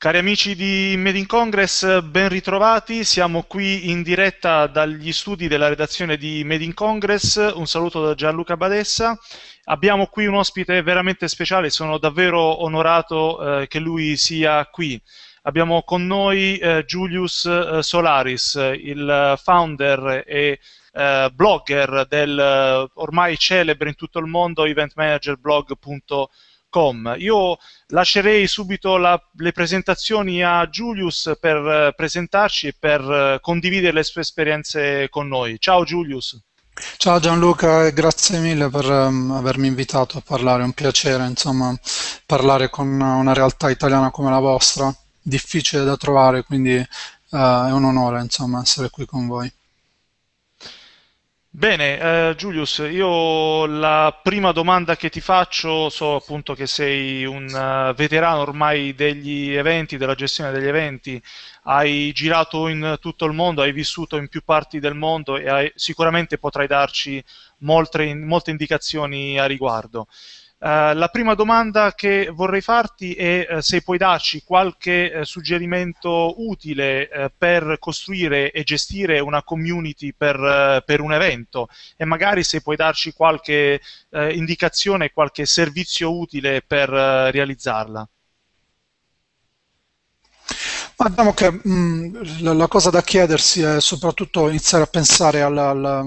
Cari amici di Made in Congress, ben ritrovati, siamo qui in diretta dagli studi della redazione di Made in Congress, un saluto da Gianluca Badessa, abbiamo qui un ospite veramente speciale, sono davvero onorato eh, che lui sia qui. Abbiamo con noi eh, Julius eh, Solaris, il founder e eh, blogger del eh, ormai celebre in tutto il mondo eventmanagerblog.com Com. Io lascerei subito la, le presentazioni a Julius per eh, presentarci e per eh, condividere le sue esperienze con noi. Ciao Julius. Ciao Gianluca e grazie mille per um, avermi invitato a parlare, è un piacere insomma parlare con una realtà italiana come la vostra, difficile da trovare, quindi uh, è un onore insomma essere qui con voi. Bene, eh, Julius, io la prima domanda che ti faccio, so appunto che sei un eh, veterano ormai degli eventi, della gestione degli eventi, hai girato in tutto il mondo, hai vissuto in più parti del mondo e hai, sicuramente potrai darci molte, molte indicazioni a riguardo. Eh, la prima domanda che vorrei farti è eh, se puoi darci qualche eh, suggerimento utile per costruire e gestire una community per, per, un evento e magari se puoi darci qualche indicazione, qualche servizio utile per realizzarla. Ma diciamo che mh, mm, la, cosa da chiedersi è soprattutto iniziare a pensare a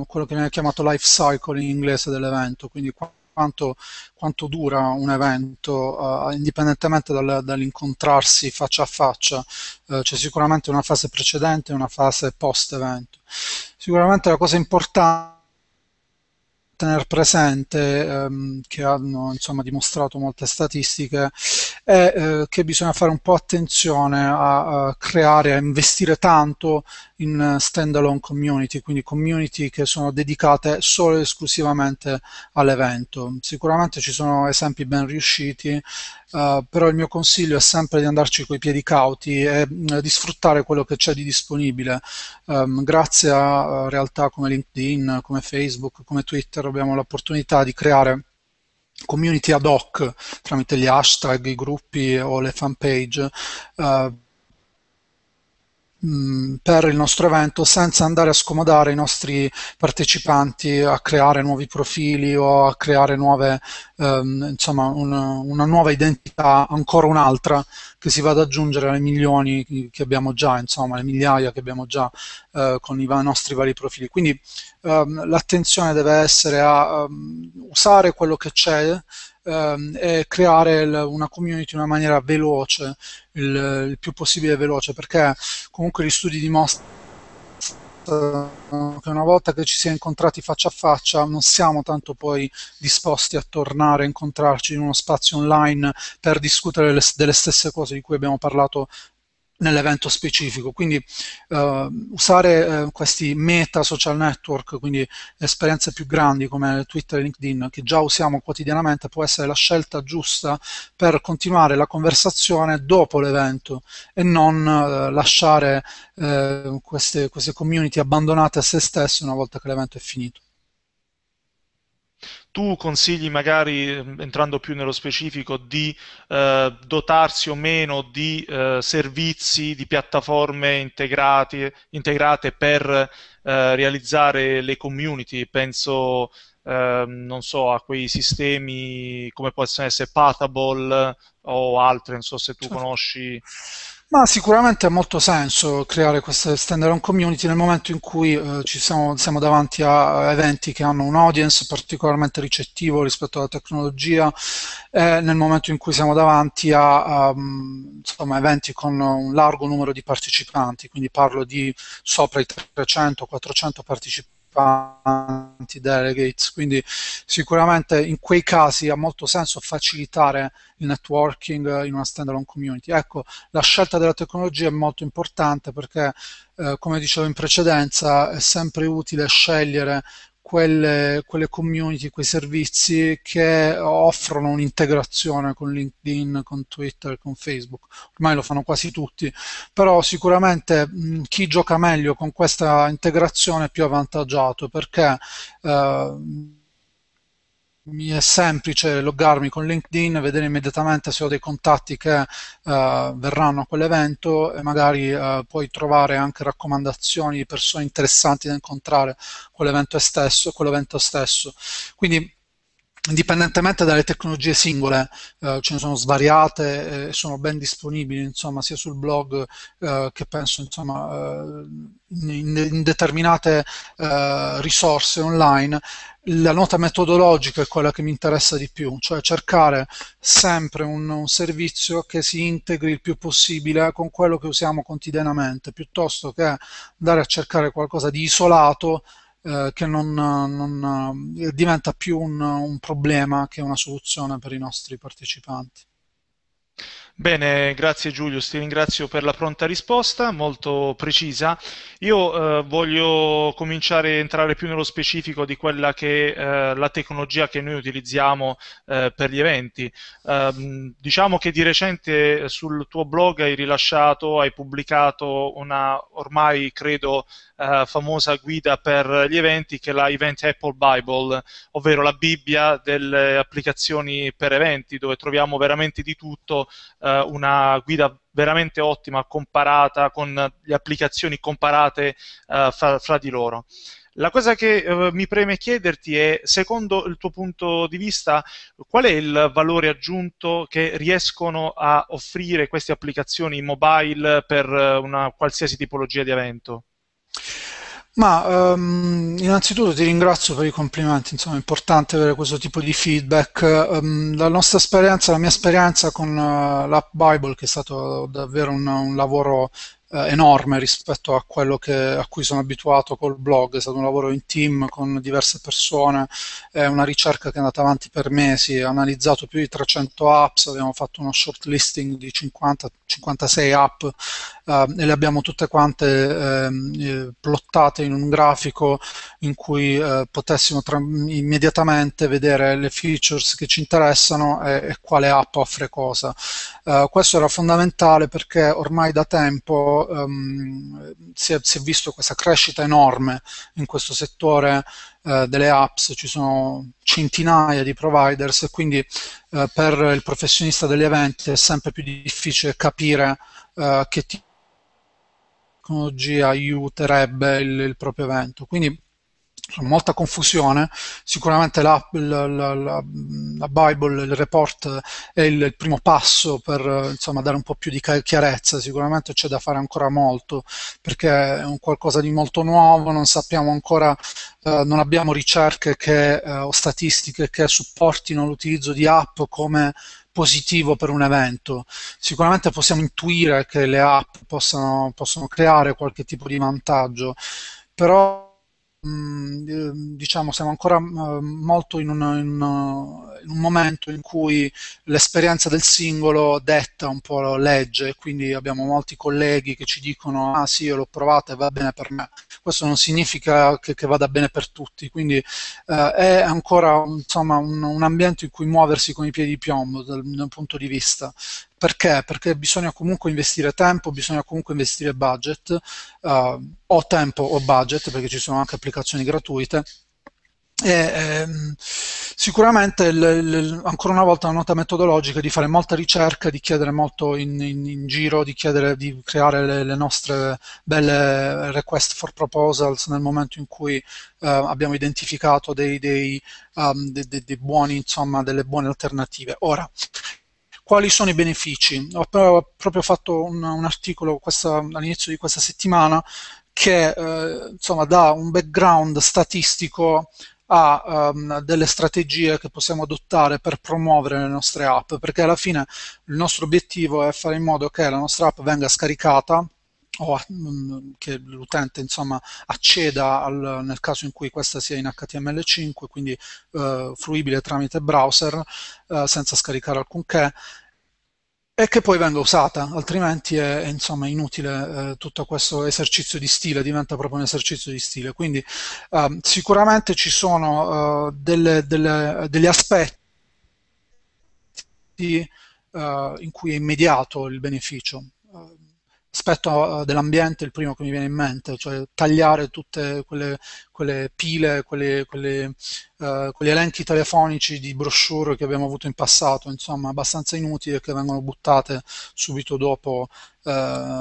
quello che viene chiamato life cycle in inglese dell'evento, quindi quanto, quanto dura un evento, uh, indipendentemente dal, dall'incontrarsi faccia a faccia. Uh, c'è sicuramente una fase precedente e una fase post-evento. Sicuramente la cosa importante tenere presente, ehm, che hanno insomma, dimostrato molte statistiche, è eh, che bisogna fare un po' attenzione a, a creare, a investire tanto in eh, standalone community, quindi community che sono dedicate solo ed esclusivamente all'evento. Sicuramente ci sono esempi ben riusciti, Uh, però il mio consiglio è sempre di andarci coi piedi cauti e mh, mm, di sfruttare quello che c'è di disponibile. Um, grazie a realtà come LinkedIn, come Facebook, come Twitter abbiamo l'opportunità di creare community ad hoc tramite gli hashtag, i gruppi o le fanpage. Uh, Mm, per il nostro evento senza andare a scomodare i nostri partecipanti a creare nuovi profili o a creare nuove, ehm, insomma, una, una nuova identità, ancora un'altra che si vada ad aggiungere alle milioni che abbiamo già, insomma, alle migliaia che abbiamo già eh, con i va- nostri vari profili. Quindi ehm, l'attenzione deve essere a ehm, usare quello che c'è ehm, è creare il, una community in una maniera veloce, il, il, più possibile veloce, perché comunque gli studi dimostrano che una volta che ci si è incontrati faccia a faccia non siamo tanto poi disposti a tornare a incontrarci in uno spazio online per discutere le, delle stesse cose di cui abbiamo parlato nell'evento specifico. Quindi eh, usare eh, questi meta social network, quindi esperienze più grandi come Twitter e LinkedIn, che già usiamo quotidianamente, può essere la scelta giusta per continuare la conversazione dopo l'evento e non eh, lasciare eh, queste, queste community abbandonate a se stesse una volta che l'evento è finito tu consigli magari, entrando più nello specifico, di eh, dotarsi o meno di eh, servizi, di piattaforme integrate, integrate per eh, realizzare le community, penso... Ehm, non so, a quei sistemi come possono essere Pathable o altri, non so se tu certo. conosci. Ma sicuramente ha molto senso creare questa standalone community nel momento in cui eh, ci siamo, siamo, davanti a eventi che hanno un audience particolarmente ricettivo rispetto alla tecnologia, eh, nel momento in cui siamo davanti a, a mm, insomma, eventi con un largo numero di partecipanti, quindi parlo di sopra i 300-400 partecipanti partecipanti delegates, quindi sicuramente in quei casi ha molto senso facilitare il networking in una standalone community. Ecco, la scelta della tecnologia è molto importante perché, eh, come dicevo in precedenza, è sempre utile scegliere quelle, quelle community, quei servizi che offrono un'integrazione con LinkedIn, con Twitter, con Facebook. Ormai lo fanno quasi tutti, però sicuramente mh, chi gioca meglio con questa integrazione è più avvantaggiato perché eh, mi è semplice loggarmi con LinkedIn, vedere immediatamente se ho dei contatti che eh, verranno a quell'evento e magari eh, poi trovare anche raccomandazioni di persone interessanti da incontrare quell'evento stesso, quell'evento stesso. Quindi indipendentemente dalle tecnologie singole, eh, ce ne sono svariate e eh, sono ben disponibili, insomma, sia sul blog eh, che penso, insomma, eh, in, in, determinate eh, risorse online, la nota metodologica è quella che mi interessa di più, cioè cercare sempre un, un servizio che si integri il più possibile con quello che usiamo quotidianamente, piuttosto che andare a cercare qualcosa di isolato eh, che non, non eh, diventa più un, un problema che una soluzione per i nostri partecipanti. Bene, grazie Giulio, ti ringrazio per la pronta risposta, molto precisa. Io eh, voglio cominciare a entrare più nello specifico di quella che è eh, la tecnologia che noi utilizziamo eh, per gli eventi. Ehm, diciamo che di recente eh, sul tuo blog hai rilasciato, hai pubblicato una ormai credo eh, famosa guida per gli eventi che è la Event Apple Bible, ovvero la Bibbia delle applicazioni per eventi, dove troviamo veramente di tutto eh, eh, una guida veramente ottima comparata con le applicazioni comparate eh, fra, fra, di loro. La cosa che eh, mi preme chiederti è, secondo il tuo punto di vista, qual è il valore aggiunto che riescono a offrire queste applicazioni mobile per eh, una qualsiasi tipologia di evento? Ma um, innanzitutto ti ringrazio per i complimenti, insomma è importante avere questo tipo di feedback. Um, la nostra esperienza, la mia esperienza con uh, l'App Bible, che è stato davvero un, un lavoro eh, enorme rispetto a quello che, a cui sono abituato col blog, è stato un lavoro in team con diverse persone, è una ricerca che è andata avanti per mesi, ho analizzato più di 300 apps, abbiamo fatto uno shortlisting di 50, 56 app eh, e le abbiamo tutte quante ehm, eh, plottate in un grafico in cui eh, potessimo tra, immediatamente vedere le features che ci interessano e, e quale app offre cosa. Eh, questo era fondamentale perché ormai da tempo um, si, è, si, è, visto questa crescita enorme in questo settore uh, delle apps, ci sono centinaia di providers e quindi uh, per il professionista degli eventi è sempre più difficile capire uh, che tipo di tecnologia aiuterebbe il, il proprio evento. Quindi molta confusione, sicuramente la, la, la, la Bible, il report è il, il primo passo per insomma, dare un po' più di chiarezza, sicuramente c'è da fare ancora molto perché è un qualcosa di molto nuovo, non sappiamo ancora, eh, non abbiamo ricerche che, eh, o statistiche che supportino l'utilizzo di app come positivo per un evento. Sicuramente possiamo intuire che le app possano, possono creare qualche tipo di vantaggio, però Mm, ehm, diciamo siamo ancora mm, molto in un, in, un momento in cui l'esperienza del singolo detta un po' la legge quindi abbiamo molti colleghi che ci dicono ah sì io l'ho provata e va bene per me questo non significa che, che vada bene per tutti quindi eh, è ancora insomma un, un, ambiente in cui muoversi con i piedi piombo dal, dal punto di vista perché? Perché bisogna comunque investire tempo, bisogna comunque investire budget, uh, eh, o tempo o budget, perché ci sono anche applicazioni gratuite. E, ehm, sicuramente le, le, ancora una volta la nota metodologica è di fare molta ricerca, di chiedere molto in, in, in giro, di, chiedere, di creare le, le, nostre belle request for proposals nel momento in cui eh, abbiamo identificato dei, dei, um, dei, dei buoni, insomma, delle buone alternative. Ora, quali sono i benefici? Ho proprio fatto un, un articolo questa, all'inizio di questa settimana che eh, insomma, dà un background statistico a um, delle strategie che possiamo adottare per promuovere le nostre app, perché alla fine il nostro obiettivo è fare in modo che la nostra app venga scaricata o a, mm, che l'utente insomma acceda al, nel caso in cui questa sia in HTML5, quindi eh, fruibile tramite browser eh, senza scaricare alcunché e che poi venga usata, altrimenti è, è insomma, inutile eh, tutto questo esercizio di stile, diventa proprio un esercizio di stile. Quindi eh, sicuramente ci sono eh, delle, delle, degli aspetti eh, in cui è immediato il beneficio, aspetto eh, dell'ambiente è il primo che mi viene in mente, cioè tagliare tutte quelle, quelle pile, quelle, quelle, uh, quegli elenchi telefonici di brochure che abbiamo avuto in passato, insomma abbastanza inutili e che vengono buttate subito dopo uh,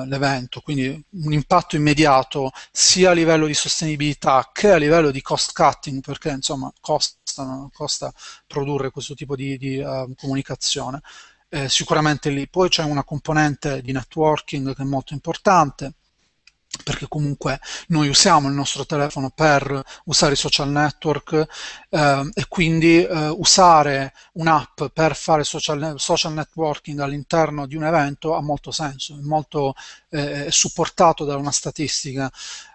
l'evento. Quindi un impatto immediato sia a livello di sostenibilità che a livello di cost cutting, perché insomma costa, costa produrre questo tipo di, di uh, comunicazione eh, sicuramente lì. Poi c'è una componente di networking che è molto importante perché comunque noi usiamo il nostro telefono per usare i social network eh, e quindi eh, usare un'app per fare social, social networking all'interno di un evento ha molto senso, è molto eh, supportato da una statistica.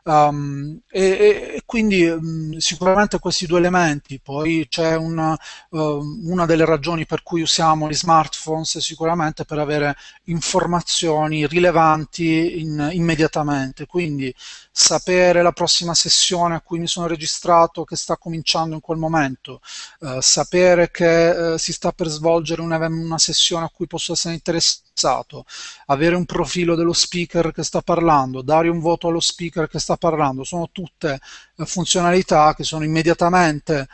Um, e, e, quindi mh, mm, sicuramente questi due elementi, poi c'è una, uh, ehm, una, delle ragioni per cui usiamo gli smartphones sicuramente per avere informazioni rilevanti in, immediatamente, quindi sapere la prossima sessione a cui mi sono registrato che sta cominciando in quel momento, uh, sapere che uh, si sta per svolgere una, una sessione a cui posso essere interessato, avere un profilo dello speaker speaker che sta parlando, dare un voto allo speaker che sta parlando, sono tutte eh, funzionalità che sono immediatamente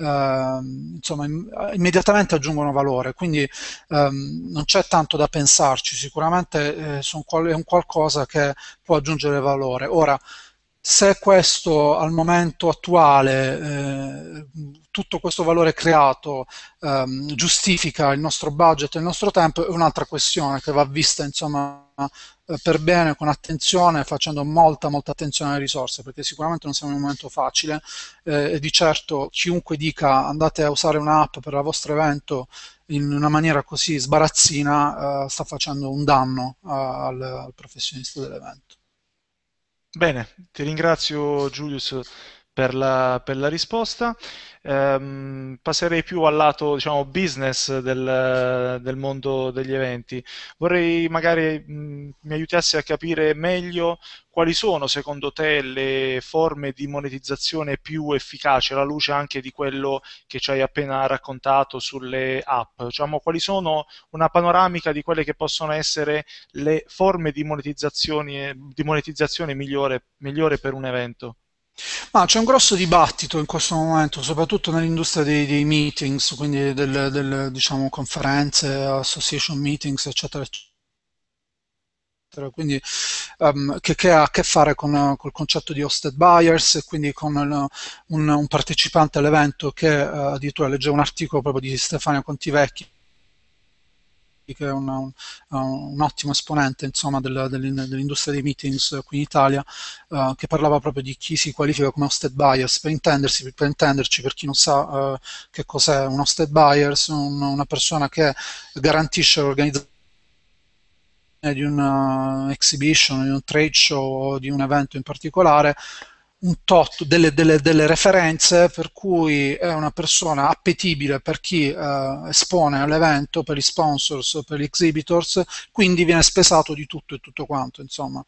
Uh, insomma, immediatamente aggiungono valore, quindi um, non c'è tanto da pensarci, sicuramente eh, qual- è un qualcosa che può aggiungere valore. Ora, se questo al momento attuale, eh, tutto questo valore creato eh, giustifica il nostro budget e il nostro tempo, è un'altra questione che va vista insomma per bene, con attenzione, facendo molta, molta attenzione alle risorse, perché sicuramente non siamo in un momento facile eh, e di certo chiunque dica andate a usare un'app per il vostro evento in una maniera così sbarazzina eh, sta facendo un danno eh, al, al professionista dell'evento. Bene, ti ringrazio Giulius per la, per la risposta. Um, passerei più al lato diciamo, business del, del, mondo degli eventi. Vorrei magari mh, mi aiutassi a capire meglio quali sono secondo te le forme di monetizzazione più efficaci alla luce anche di quello che ci hai appena raccontato sulle app. Diciamo, quali sono una panoramica di quelle che possono essere le forme di monetizzazione, di monetizzazione migliore, migliore per un evento? Ma c'è un grosso dibattito in questo momento, soprattutto nell'industria dei, dei meetings, quindi delle, delle diciamo, conferenze, association meetings, eccetera, eccetera. Quindi, um, che, che, ha a che fare con il concetto di hosted buyers e quindi con il, un, un, partecipante all'evento che uh, addirittura legge un articolo proprio di Stefania Contivecchi Scarpi che è una, un, un, ottimo esponente insomma, del, dell'industria dei meetings qui in Italia uh, che parlava proprio di chi si qualifica come hosted bias per, intendersi, per intenderci per chi non sa uh, che cos'è un hosted bias un, una persona che garantisce l'organizzazione di un'exhibition, eh, di un trade show o di un evento in particolare un tot delle, delle, delle, referenze per cui è una persona appetibile per chi eh, espone all'evento, per gli sponsors, per gli exhibitors, quindi viene spesato di tutto e tutto quanto, insomma.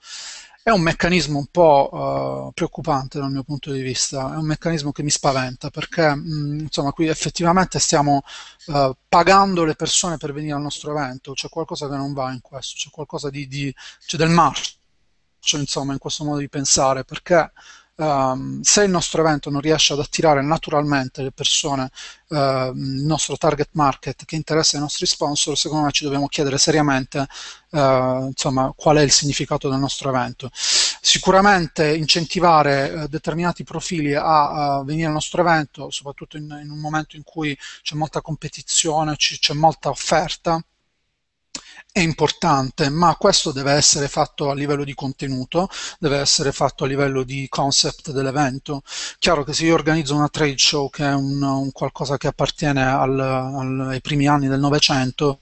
È un meccanismo un po' eh, preoccupante dal mio punto di vista, è un meccanismo che mi spaventa perché mh, mm, insomma qui effettivamente stiamo eh, pagando le persone per venire al nostro evento, c'è qualcosa che non va in questo, c'è qualcosa di, di c'è del marcio insomma in questo modo di pensare perché um, se il nostro evento non riesce ad attirare naturalmente le persone, uh, il nostro target market che interessa i nostri sponsor, secondo me ci dobbiamo chiedere seriamente uh, insomma, qual è il significato del nostro evento. Sicuramente incentivare uh, determinati profili a, a venire al nostro evento, soprattutto in, in un momento in cui c'è molta competizione, c'è molta offerta, è importante, ma questo deve essere fatto a livello di contenuto, deve essere fatto a livello di concept dell'evento. Chiaro che se io organizzo una trade show che è un, un qualcosa che appartiene al, al, ai primi anni del Novecento,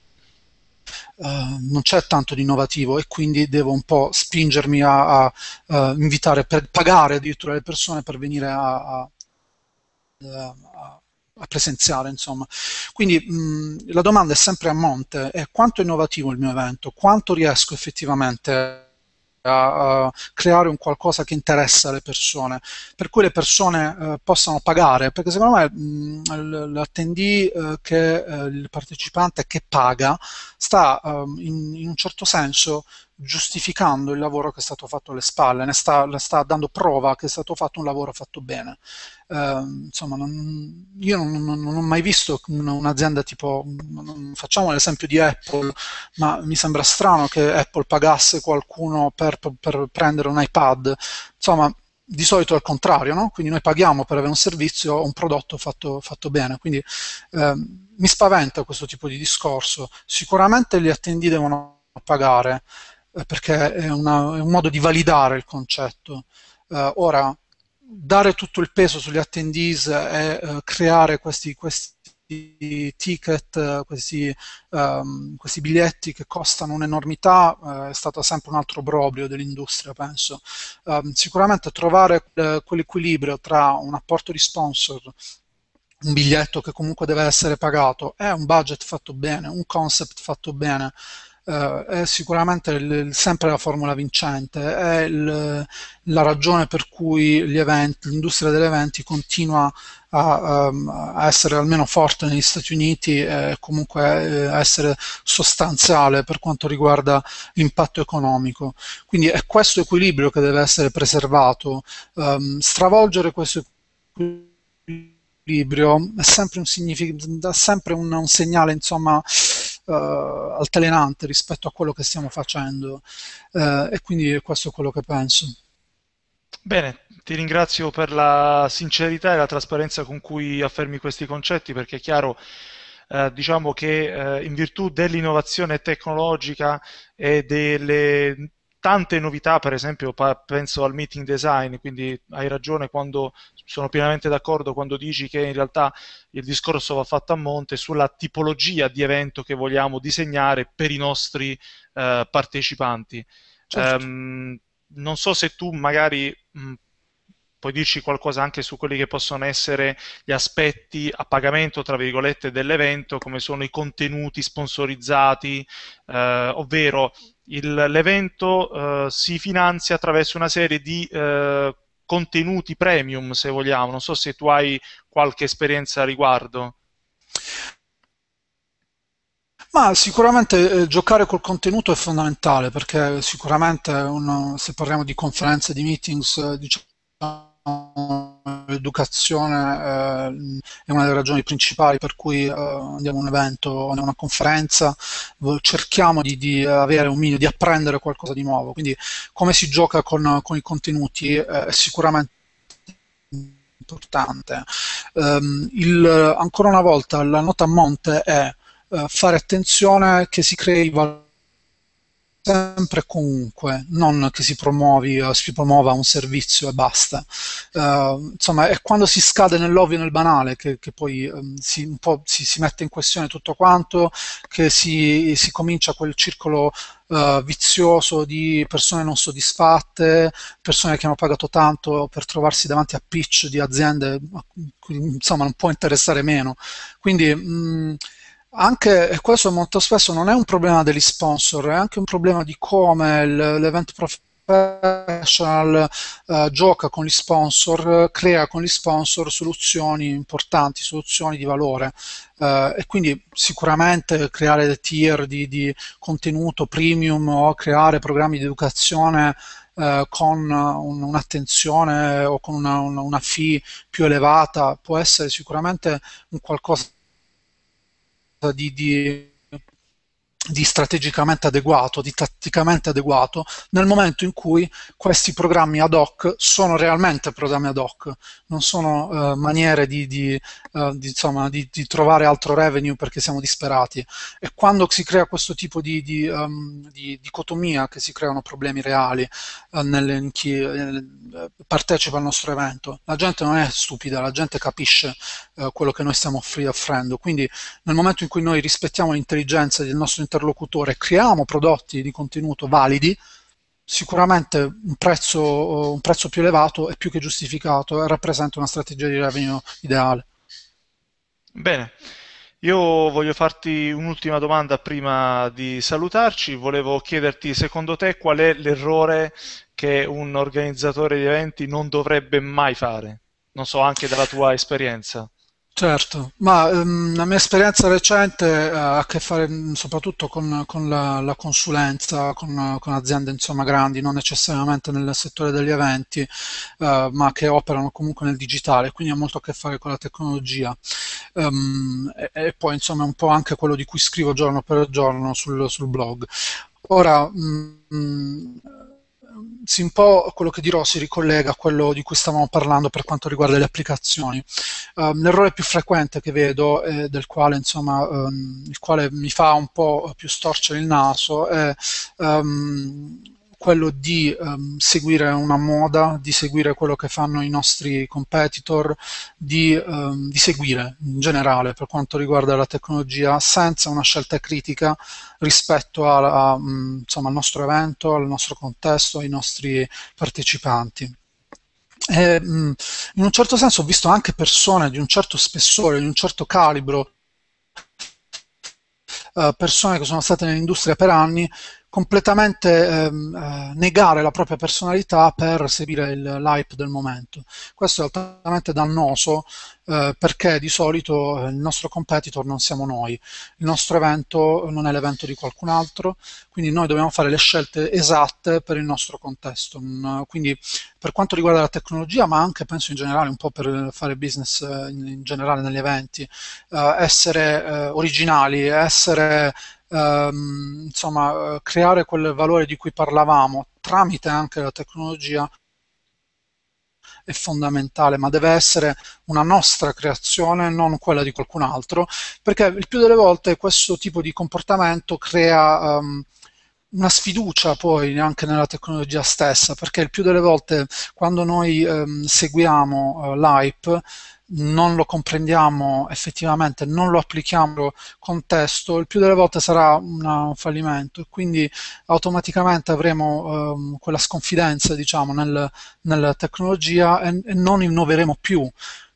eh, non c'è tanto di innovativo e quindi devo un po' spingermi a, a, a eh, invitare, per, pagare addirittura le persone per venire a, a a presenziare, insomma. Quindi mh, la domanda è sempre a monte, è quanto è innovativo il mio evento, quanto riesco effettivamente a, a creare un qualcosa che interessa le persone, per cui le persone eh, possano pagare, perché secondo me l'attendee eh, che eh, il partecipante che paga sta ehm, in, in un certo senso giustificando il lavoro che è stato fatto alle spalle, ne sta, ne sta dando prova che è stato fatto un lavoro fatto bene. Eh, insomma, non, io non, non, non, ho mai visto un'azienda tipo, facciamo l'esempio di Apple, ma mi sembra strano che Apple pagasse qualcuno per, per, prendere un iPad. Insomma, di solito è il contrario, no? quindi noi paghiamo per avere un servizio o un prodotto fatto, fatto bene. Quindi eh, mi spaventa questo tipo di discorso. Sicuramente gli attendi devono pagare perché è, una, è, un modo di validare il concetto. Eh, ora, dare tutto il peso sugli attendees e eh, creare questi, questi ticket, eh, questi, um, questi, biglietti che costano un'enormità uh, è stato sempre un altro brobrio dell'industria, penso. Um, sicuramente trovare uh, quell'equilibrio tra un apporto di sponsor un biglietto che comunque deve essere pagato, è un budget fatto bene, un concept fatto bene, eh, è sicuramente il, sempre la formula vincente, è il, la ragione per cui eventi, l'industria degli eventi continua a, um, a, essere almeno forte negli Stati Uniti e comunque eh, a essere sostanziale per quanto riguarda l'impatto economico. Quindi è questo equilibrio che deve essere preservato. Um, stravolgere questo equilibrio è sempre un, sempre un, un segnale insomma, uh, altalenante rispetto a quello che stiamo facendo uh, e quindi questo è quello che penso. Bene, ti ringrazio per la sincerità e la trasparenza con cui affermi questi concetti perché è chiaro Uh, diciamo che uh, in virtù dell'innovazione tecnologica e delle tante novità, per esempio penso al meeting design, quindi hai ragione quando sono pienamente d'accordo quando dici che in realtà il discorso va fatto a monte sulla tipologia di evento che vogliamo disegnare per i nostri eh, partecipanti. Certo. Um, non so se tu magari mh, mm, puoi dirci qualcosa anche su quelli che possono essere gli aspetti a pagamento, tra virgolette, dell'evento, come sono i contenuti sponsorizzati, eh, ovvero l'evento eh, si finanzia attraverso una serie di eh, contenuti premium, se vogliamo. Non so se tu hai qualche esperienza a riguardo. Ma sicuramente eh, giocare col contenuto è fondamentale perché sicuramente eh, uno, se parliamo di conferenze, di meetings, eh, diciamo l'educazione eh, è una delle ragioni principali per cui eh, andiamo a un evento, o a una conferenza, cerchiamo di, di avere un minimo, di apprendere qualcosa di nuovo. Quindi come si gioca con, con i contenuti eh, è sicuramente importante. Ehm, il, ancora una volta la nota a monte è fare attenzione che si crei valore sempre e comunque, non che si, promuovi, eh, si promuova un servizio e basta. Uh, insomma, è quando si scade nell'ovvio e nel banale che, che poi um, si, si, si, mette in questione tutto quanto, che si, si comincia quel circolo uh, vizioso di persone non soddisfatte, persone che hanno pagato tanto per trovarsi davanti a pitch di aziende, insomma, non può interessare meno. Quindi... Mh, mm, anche, questo molto spesso non è un problema degli sponsor, è anche un problema di come l'event professional eh, gioca con gli sponsor, crea con gli sponsor soluzioni importanti, soluzioni di valore. Eh, e quindi sicuramente creare tier di, di contenuto premium o creare programmi di educazione eh, con un, un'attenzione o con una, una, una fee più elevata può essere sicuramente un qualcosa di, di di strategicamente adeguato, di tatticamente adeguato, nel momento in cui questi programmi ad hoc sono realmente programmi ad hoc, non sono eh, maniere di, di, eh, di, insomma, di, trovare altro revenue perché siamo disperati. E quando si crea questo tipo di, um, dicotomia che si creano problemi reali eh, nelle, in chi eh, partecipa al nostro evento, la gente non è stupida, la gente capisce eh, quello che noi stiamo offrendo. Quindi nel momento in cui noi rispettiamo l'intelligenza del nostro interlocutore, interlocutore, creiamo prodotti di contenuto validi, sicuramente un prezzo, un prezzo più elevato è più che giustificato e rappresenta una strategia di revenue ideale. Bene. Io voglio farti un'ultima domanda prima di salutarci. Volevo chiederti, secondo te, qual è l'errore che un organizzatore di eventi non dovrebbe mai fare? Non so, anche dalla tua esperienza. Certo, ma ehm, la mia esperienza recente ha a che fare mm, soprattutto con, con la, la, consulenza, con, con, aziende insomma grandi, non necessariamente nel settore degli eventi, eh, ma che operano comunque nel digitale, quindi ha molto a che fare con la tecnologia. Um, e, e, poi insomma è un po' anche quello di cui scrivo giorno per giorno sul, sul blog. Ora, mh, mm, mh, mm, un po' quello che dirò si ricollega a quello di cui stavamo parlando per quanto riguarda le applicazioni. Um, l'errore più frequente che vedo, eh, del quale, insomma, um, il quale mi fa un po' più storcere il naso, è um, quello di um, seguire una moda, di seguire quello che fanno i nostri competitor, di, um, di, seguire in generale per quanto riguarda la tecnologia senza una scelta critica rispetto a, a, mm, insomma, al nostro evento, al nostro contesto, ai nostri partecipanti. E, mm, in un certo senso ho visto anche persone di un certo spessore, di un certo calibro, eh, persone che sono state nell'industria per anni completamente ehm, eh, negare la propria personalità per seguire il, l'hype del momento. Questo è altamente dannoso eh, perché di solito eh, il nostro competitor non siamo noi, il nostro evento non è l'evento di qualcun altro, quindi noi dobbiamo fare le scelte esatte per il nostro contesto. Mm, quindi per quanto riguarda la tecnologia, ma anche penso in generale un po' per fare business eh, in, in generale negli eventi, eh, essere eh, originali, essere ehm, insomma, eh, creare quel valore di cui parlavamo tramite anche la tecnologia è fondamentale, ma deve essere una nostra creazione, non quella di qualcun altro, perché il più delle volte questo tipo di comportamento crea... Ehm, una sfiducia poi anche nella tecnologia stessa, perché il più delle volte quando noi ehm, seguiamo eh, l'hype non lo comprendiamo effettivamente, non lo applichiamo al contesto, il più delle volte sarà una, un fallimento e quindi automaticamente avremo ehm, quella sconfidenza diciamo, nel, nella tecnologia e, e non innoveremo più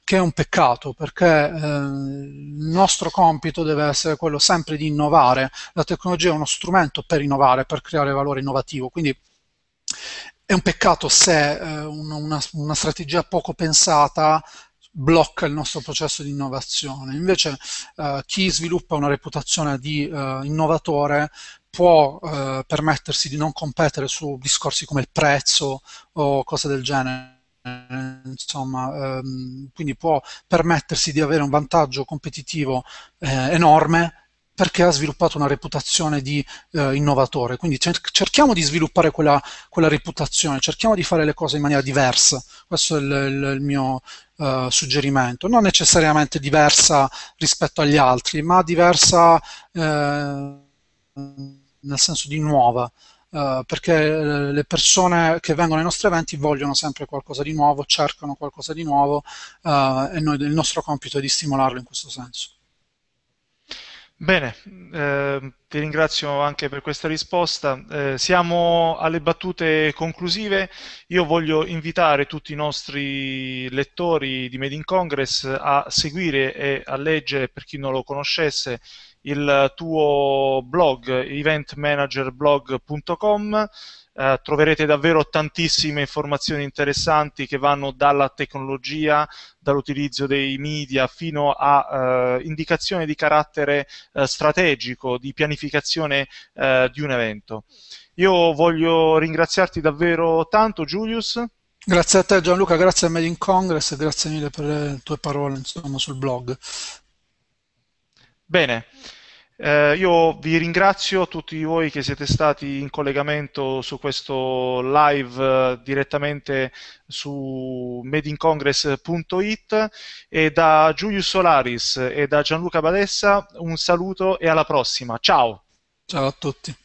che è un peccato perché eh, il nostro compito deve essere quello sempre di innovare. La tecnologia è uno strumento per innovare, per creare valore innovativo, quindi è un peccato se eh, una, una, una, strategia poco pensata blocca il nostro processo di innovazione. Invece eh, chi sviluppa una reputazione di eh, innovatore può eh, permettersi di non competere su discorsi come il prezzo o cose del genere eh, insomma, ehm, quindi può permettersi di avere un vantaggio competitivo eh, enorme perché ha sviluppato una reputazione di eh, innovatore. Quindi cer- cerchiamo di sviluppare quella, quella, reputazione, cerchiamo di fare le cose in maniera diversa. Questo è il, il, il mio eh, suggerimento. Non necessariamente diversa rispetto agli altri, ma diversa eh, nel senso di nuova. Eh, perché eh, le persone che vengono ai nostri eventi vogliono sempre qualcosa di nuovo, cercano qualcosa di nuovo uh, e noi, il nostro compito è di stimolarlo in questo senso. Bene, eh, ti ringrazio anche per questa risposta. Eh, siamo alle battute conclusive. Io voglio invitare tutti i nostri lettori di Made in Congress a seguire e a leggere, per chi non lo conoscesse, il tuo blog eventmanagerblog.com eh, troverete davvero tantissime informazioni interessanti che vanno dalla tecnologia, dall'utilizzo dei media fino a eh, indicazioni di carattere eh, strategico, di pianificazione eh, di un evento. Io voglio ringraziarti davvero tanto Julius. Grazie a te Gianluca, grazie a Made in Congress e grazie mille per le tue parole insomma, sul blog. Bene, eh, io vi ringrazio a tutti voi che siete stati in collegamento su questo live eh, direttamente su madeincongress.it e da Giulio Solaris e da Gianluca Badessa un saluto e alla prossima. Ciao! Ciao a tutti!